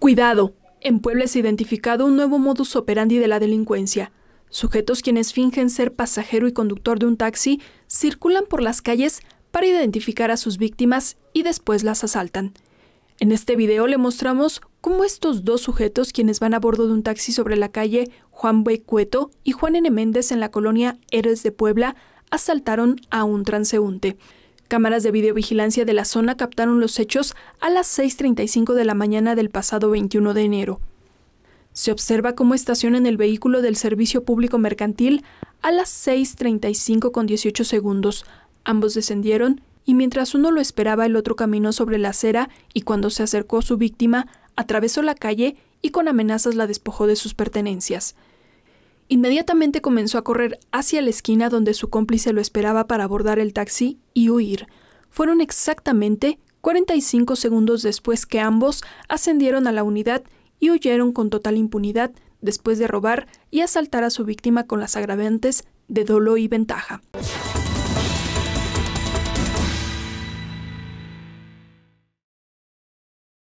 Cuidado. En Puebla ha identificado un nuevo modus operandi de la delincuencia. Sujetos quienes fingen ser pasajero y conductor de un taxi circulan por las calles para identificar a sus víctimas y después las asaltan. En este video le mostramos cómo estos dos sujetos quienes van a bordo de un taxi sobre la calle Juan B. y Juan N. Méndez en la colonia Héroes de Puebla asaltaron a un transeúnte. Cámaras de videovigilancia de la zona captaron los hechos a las 6.35 de la mañana del pasado 21 de enero. Se observa cómo en el vehículo del Servicio Público Mercantil a las 6.35 con 18 segundos. Ambos descendieron y mientras uno lo esperaba el otro caminó sobre la acera y cuando se acercó a su víctima, atravesó la calle y con amenazas la despojó de sus pertenencias. Inmediatamente comenzó a correr hacia la esquina donde su cómplice lo esperaba para abordar el taxi y huir. Fueron exactamente 45 segundos después que ambos ascendieron a la unidad y huyeron con total impunidad después de robar y asaltar a su víctima con las agravantes de dolo y ventaja.